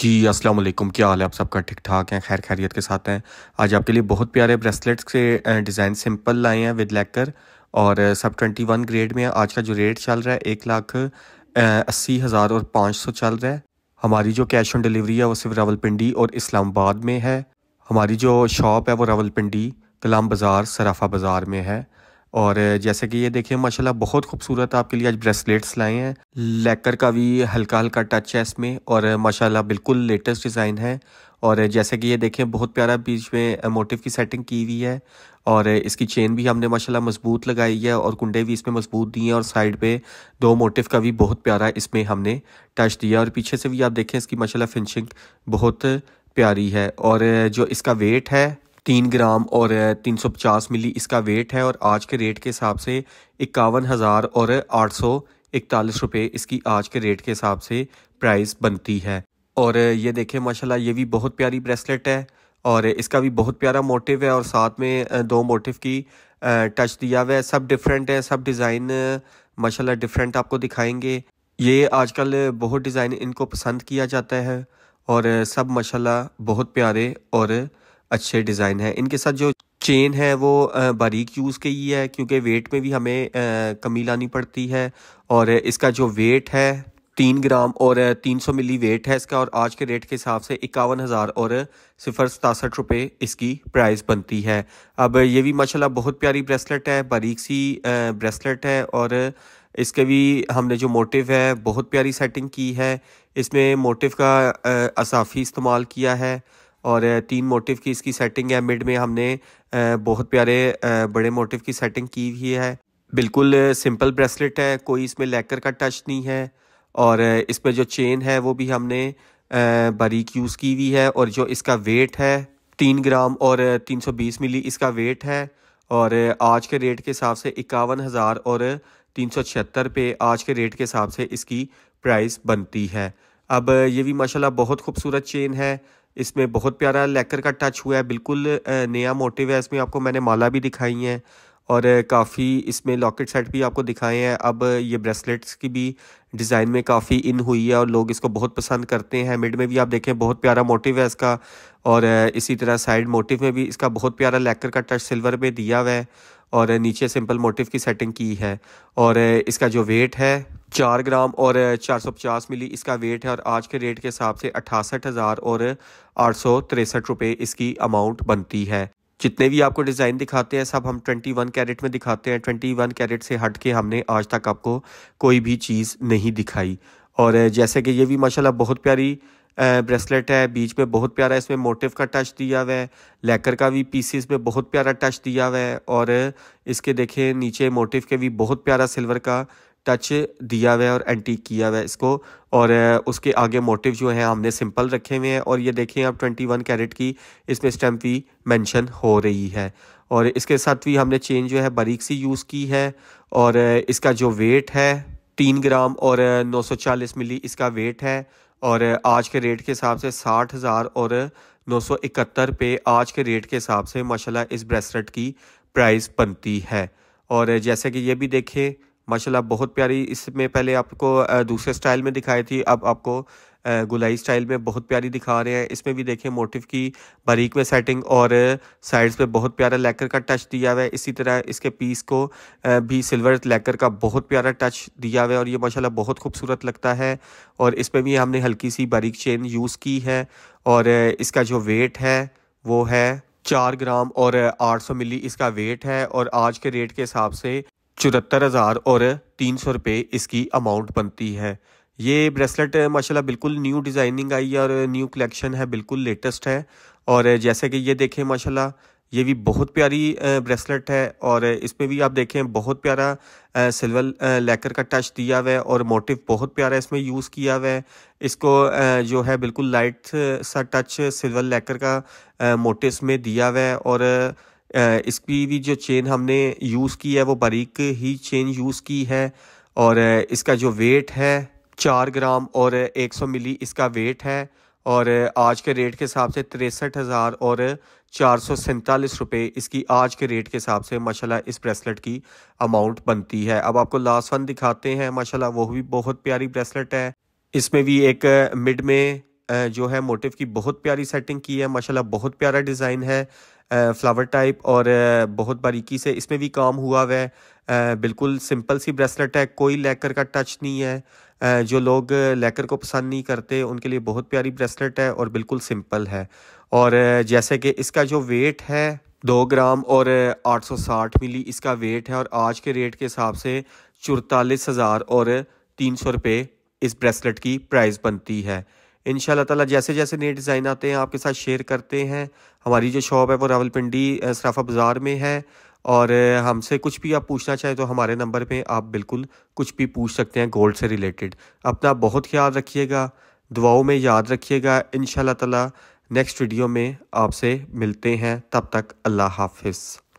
जी अस्सलाम वालेकुम क्या हाल है आप सबका ठीक ठाक हैं खैर खैरियत के साथ हैं आज आपके लिए बहुत प्यारे ब्रेसलेट्स के डिज़ाइन सिंपल लाए हैं विद लेकर और सब ट्वेंटी वन ग्रेड में आज का जो रेट चल रहा है एक लाख अस्सी हज़ार और पाँच सौ चल रहा है हमारी जो कैश ऑन डिलीवरी है वो सिर्फ रावलपिंडी और इस्लामाबाद में है हमारी जो शॉप है वो रावलपिंडी कलाम बाज़ार सराफा बाज़ार में है और जैसे कि ये देखिए माशाल्लाह बहुत खूबसूरत आपके लिए आज ब्रेसलेट्स लाए हैं लेकर का भी हल्का हल्का टच है इसमें और माशाल्लाह बिल्कुल लेटेस्ट डिज़ाइन है और जैसे कि ये देखें बहुत प्यारा बीच में मोटिव की सेटिंग की हुई है और इसकी चेन भी हमने माशाल्लाह मजबूत लगाई है और कुंडे भी इसमें मजबूत दिए हैं और साइड पे दो मोटिव का भी बहुत प्यारा इसमें हमने टच दिया और पीछे से भी आप देखें इसकी माशाल्लाह फिनिशिंग बहुत प्यारी है और जो इसका वेट है तीन ग्राम और तीन सौ पचास मिली इसका वेट है और आज के रेट के हिसाब से इक्यावन हज़ार और आठ सौ इकतालीस रुपये इसकी आज के रेट के हिसाब से प्राइस बनती है और ये देखें माशाल्लाह ये भी बहुत प्यारी ब्रेसलेट है और इसका भी बहुत प्यारा मोटिव है और साथ में दो मोटिव की टच दिया हुआ है सब डिफरेंट है सब डिज़ाइन माशाल्लाह डिफरेंट आपको दिखाएंगे ये आजकल बहुत डिज़ाइन इनको पसंद किया जाता है और सब माशाल्लाह बहुत प्यारे और अच्छे डिज़ाइन है इनके साथ जो चेन है वो बारीक यूज़ की है क्योंकि वेट में भी हमें कमी लानी पड़ती है और इसका जो वेट है तीन ग्राम और तीन सौ मिली वेट है इसका और आज के रेट के हिसाब से इक्यावन हज़ार और सिफर सतासठ रुपये इसकी प्राइस बनती है अब ये भी माशाल्लाह बहुत प्यारी ब्रेसलेट है बारीक सी ब्रेसलेट है और इसके भी हमने जो मोटिव है बहुत प्यारी सेटिंग की है इसमें मोटिव का असाफ़ी इस्तेमाल किया है और तीन मोटिव की इसकी सेटिंग है मिड में हमने बहुत प्यारे बड़े मोटिव की सेटिंग की हुई है बिल्कुल सिंपल ब्रेसलेट है कोई इसमें लेकर का टच नहीं है और इसमें जो चेन है वो भी हमने बारीक यूज़ की हुई है और जो इसका वेट है तीन ग्राम और तीन सौ बीस मिली इसका वेट है और आज के रेट के हिसाब से इक्यावन हज़ार और तीन सौ छिहत्तर पे आज के रेट के हिसाब से इसकी प्राइस बनती है अब ये भी माशाल्लाह बहुत खूबसूरत चेन है इसमें बहुत प्यारा लेकर का टच हुआ है बिल्कुल नया मोटिव है इसमें आपको मैंने माला भी दिखाई है और काफ़ी इसमें लॉकेट सेट भी आपको दिखाए हैं अब ये ब्रेसलेट्स की भी डिज़ाइन में काफ़ी इन हुई है और लोग इसको बहुत पसंद करते हैं मिड में भी आप देखें बहुत प्यारा मोटिव है इसका और इसी तरह साइड मोटिव में भी इसका बहुत प्यारा लेकर का टच सिल्वर में दिया हुआ है और नीचे सिंपल मोटिव की सेटिंग की है और इसका जो वेट है चार ग्राम और चार सौ पचास मिली इसका वेट है और आज के रेट के हिसाब से अट्ठासठ हज़ार और आठ सौ तिरसठ रुपये इसकी अमाउंट बनती है जितने भी आपको डिज़ाइन दिखाते हैं सब हम 21 कैरेट में दिखाते हैं 21 कैरेट से हट के हमने आज तक आपको कोई भी चीज़ नहीं दिखाई और जैसे कि ये भी माशाल्लाह बहुत प्यारी ब्रेसलेट है बीच में बहुत प्यारा इसमें मोटिव का टच दिया हुआ है लेकर का भी पीसीस में बहुत प्यारा टच दिया हुआ है और इसके देखें नीचे मोटिव के भी बहुत प्यारा सिल्वर का टच दिया हुआ है और एंटीक किया हुआ है इसको और उसके आगे मोटिव जो है हमने सिंपल रखे हुए हैं और ये देखें आप 21 कैरेट की इसमें स्टैम्प भी मेंशन हो रही है और इसके साथ भी हमने चेन जो है बारीक सी यूज़ की है और इसका जो वेट है तीन ग्राम और नौ सौ चालीस मिली इसका वेट है और आज के रेट के हिसाब से साठ हज़ार और नौ सौ इकहत्तर पे आज के रेट के हिसाब से माशाल्लाह इस ब्रेसलेट की प्राइस बनती है और जैसे कि ये भी देखें माशाल्लाह बहुत प्यारी इसमें पहले आपको दूसरे स्टाइल में दिखाई थी अब आपको गुलाई स्टाइल में बहुत प्यारी दिखा रहे हैं इसमें भी देखें मोटिव की बारीक में सेटिंग और साइड्स पे बहुत प्यारा लेकर का टच दिया हुआ है इसी तरह इसके पीस को भी सिल्वर लेकर का बहुत प्यारा टच दिया हुआ है और ये माशाल्लाह बहुत खूबसूरत लगता है और इसमें भी हमने हल्की सी बारीक चेन यूज़ की है और इसका जो वेट है वो है चार ग्राम और सौ मिली इसका वेट है और आज के रेट के हिसाब से चौहत्तर हज़ार और तीन सौ रुपये इसकी अमाउंट बनती है ये ब्रेसलेट माशाल्लाह बिल्कुल न्यू डिज़ाइनिंग आई है और न्यू कलेक्शन है बिल्कुल लेटेस्ट है और जैसे कि ये देखें माशाल्लाह ये भी बहुत प्यारी ब्रेसलेट है और इसमें भी आप देखें बहुत प्यारा सिल्वर लेकर का टच दिया हुआ है और मोटिव बहुत प्यारा इसमें यूज़ किया हुआ है इसको जो है बिल्कुल लाइट सा टच सिल्वर लेकर का मोटिव में दिया हुआ है और इसकी भी जो चेन हमने यूज़ की है वो बारीक ही चेन यूज़ की है और इसका जो वेट है चार ग्राम और एक सौ मिली इसका वेट है और आज के रेट के हिसाब से तिरसठ हज़ार और चार सौ सैंतालीस रुपये इसकी आज के रेट के हिसाब से माशाल्लाह इस ब्रेसलेट की अमाउंट बनती है अब आपको लास्ट वन दिखाते हैं माशाल्लाह वो भी बहुत प्यारी ब्रेसलेट है इसमें भी एक मिड में जो है मोटिव की बहुत प्यारी सेटिंग की है माशाल्लाह बहुत प्यारा डिज़ाइन है फ्लावर टाइप और बहुत बारीकी से इसमें भी काम हुआ हुआ है बिल्कुल सिंपल सी ब्रेसलेट है कोई लेकर का टच नहीं है जो लोग लेकर को पसंद नहीं करते उनके लिए बहुत प्यारी ब्रेसलेट है और बिल्कुल सिंपल है और जैसे कि इसका जो वेट है दो ग्राम और 860 मिली इसका वेट है और आज के रेट के हिसाब से चौतालीस हज़ार और तीन सौ रुपये इस ब्रेसलेट की प्राइस बनती है इन ताला जैसे जैसे नए डिज़ाइन आते हैं आपके साथ शेयर करते हैं हमारी जो शॉप है वो रावलपिंडी सराफा बाज़ार में है और हमसे कुछ भी आप पूछना चाहें तो हमारे नंबर पे आप बिल्कुल कुछ भी पूछ सकते हैं गोल्ड से रिलेटेड अपना बहुत ख्याल रखिएगा दुआओं में याद रखिएगा इन ताला नेक्स्ट वीडियो में आपसे मिलते हैं तब तक अल्लाह हाफिज़